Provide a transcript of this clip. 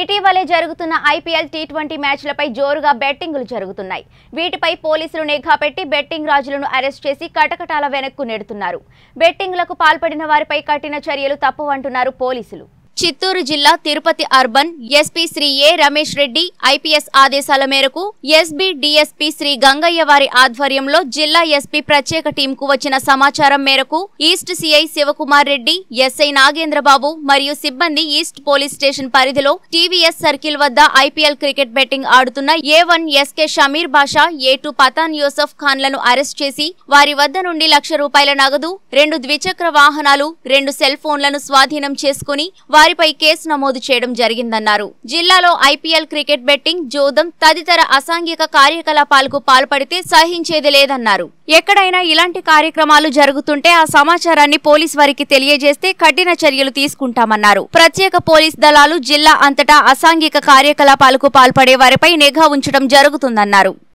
ఇటీవలే జరుగుతున్న IPL T twenty మ్యాచ్లపై జోరుగా బెట్టింగులు జరుగుతున్నాయి వీటిపై పోలీసులు నిఘా పెట్టి బెట్టింగ్ రాజులను అరెస్ట్ చేసి కటకటాల వెనక్కు నెడుతున్నారు బెట్టింగ్లకు పాల్పడిన వారిపై కఠిన చర్యలు తప్పవంటున్నారు పోలీసులు చిత్తూరు జిల్లా Tirupati urban SP Shri A Ramesh Reddy IPS ఆదేశాల మేరకు ఎస్బీ డీఎస్పీ శ్రీ గంగయ్య వారి ఆధ్వర్యంలో జిల్లా ఎస్పీ ప్రత్యేక టీంకు వచ్చిన సమాచారం మేరకు east CI Shivakumar Reddy SI Nagendrababu మరియు సిబ్బంది ఈస్ట్ పోలీస్ స్టేషన్ పరిధిలో టీవీఎస్ సర్కిల్ వద్ద ఐపీఎల్ క్రికెట్ బెట్టింగ్ ఆడుతున్న A one SK Shameer Basha A two Pathan Yusuf ఖాన్లను అరెస్ట్ చేసి వారి వద్ద నుండి లక్ష రూపాయల నగదు రెండు ద్విచక్ర వాహనాలు రెండు సెల్ ఫోన్లను స్వాధీనం చేసుకుని వారి వారిపై కేసు నమోదు చేయడం జరిగిందన్నారు జిల్లాలో ఐపీఎల్ క్రికెట్ బెట్టింగ్ జోదం తదితర అసాంఘిక కార్యకలాపాలకు పాల్పడితే సహించేది లేదన్నారు ఎక్కడైనా ఇలాంటి కార్యక్రమాలు జరుగుతుంటే ఆ సమాచారాన్ని పోలీస్ వారికి తెలియజేస్తే కఠిన చర్యలు తీసుకుంటామన్నారు ప్రత్యేక పోలీస్ దళాలు జిల్లా అంతటా అసాంఘిక కార్యకలాపాలకు పాల్పడే వారిపై నిఘా ఉంచడం జరుగుతుందన్నారు